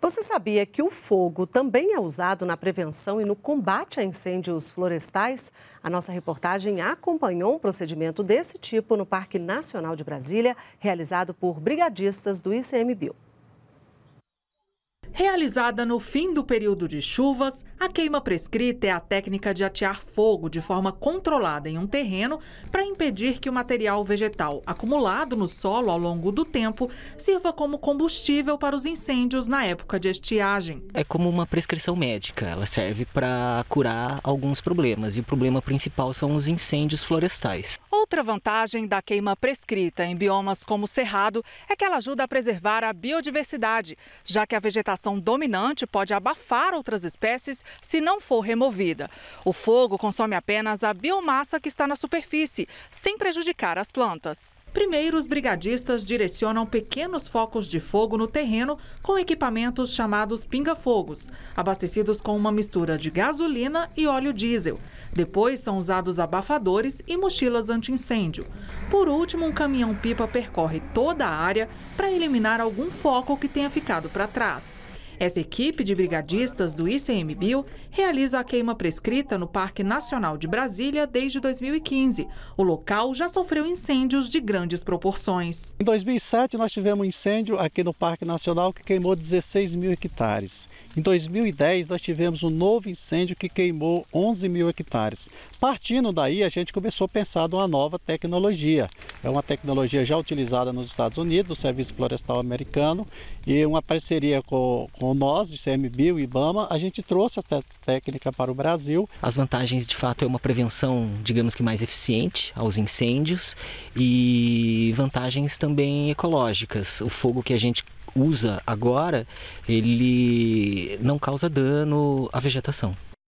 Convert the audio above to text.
Você sabia que o fogo também é usado na prevenção e no combate a incêndios florestais? A nossa reportagem acompanhou um procedimento desse tipo no Parque Nacional de Brasília, realizado por brigadistas do ICMBio. Realizada no fim do período de chuvas, a queima prescrita é a técnica de atear fogo de forma controlada em um terreno para impedir que o material vegetal acumulado no solo ao longo do tempo sirva como combustível para os incêndios na época de estiagem. É como uma prescrição médica, ela serve para curar alguns problemas e o problema principal são os incêndios florestais. Outra vantagem da queima prescrita em biomas como o cerrado é que ela ajuda a preservar a biodiversidade, já que a vegetação dominante pode abafar outras espécies se não for removida. O fogo consome apenas a biomassa que está na superfície, sem prejudicar as plantas. Primeiro, os brigadistas direcionam pequenos focos de fogo no terreno com equipamentos chamados pinga-fogos, abastecidos com uma mistura de gasolina e óleo diesel. Depois são usados abafadores e mochilas anti incêndio. Por último, um caminhão-pipa percorre toda a área para eliminar algum foco que tenha ficado para trás. Essa equipe de brigadistas do ICMBio realiza a queima prescrita no Parque Nacional de Brasília desde 2015. O local já sofreu incêndios de grandes proporções. Em 2007, nós tivemos um incêndio aqui no Parque Nacional que queimou 16 mil hectares. Em 2010, nós tivemos um novo incêndio que queimou 11 mil hectares. Partindo daí, a gente começou a pensar numa nova tecnologia. É uma tecnologia já utilizada nos Estados Unidos, do Serviço Florestal Americano, e uma parceria com, com com nós, de CMB, o IBAMA, a gente trouxe essa técnica para o Brasil. As vantagens, de fato, é uma prevenção, digamos que mais eficiente aos incêndios e vantagens também ecológicas. O fogo que a gente usa agora, ele não causa dano à vegetação.